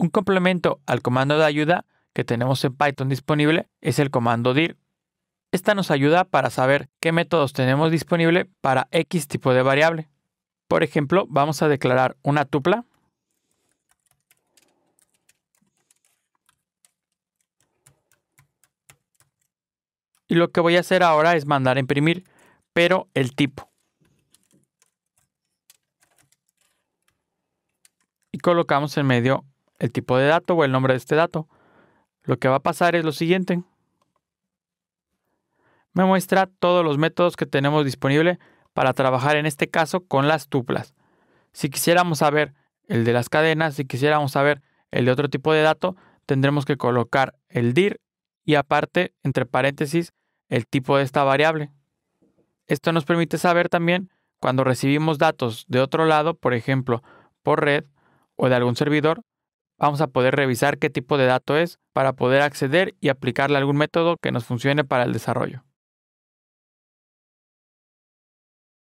Un complemento al comando de ayuda que tenemos en Python disponible es el comando dir. Esta nos ayuda para saber qué métodos tenemos disponible para X tipo de variable. Por ejemplo, vamos a declarar una tupla Y lo que voy a hacer ahora es mandar imprimir, pero el tipo. Y colocamos en medio el tipo de dato o el nombre de este dato. Lo que va a pasar es lo siguiente. Me muestra todos los métodos que tenemos disponible para trabajar en este caso con las tuplas. Si quisiéramos saber el de las cadenas, si quisiéramos saber el de otro tipo de dato, tendremos que colocar el dir y aparte, entre paréntesis, el tipo de esta variable. Esto nos permite saber también cuando recibimos datos de otro lado, por ejemplo, por red o de algún servidor, vamos a poder revisar qué tipo de dato es para poder acceder y aplicarle algún método que nos funcione para el desarrollo.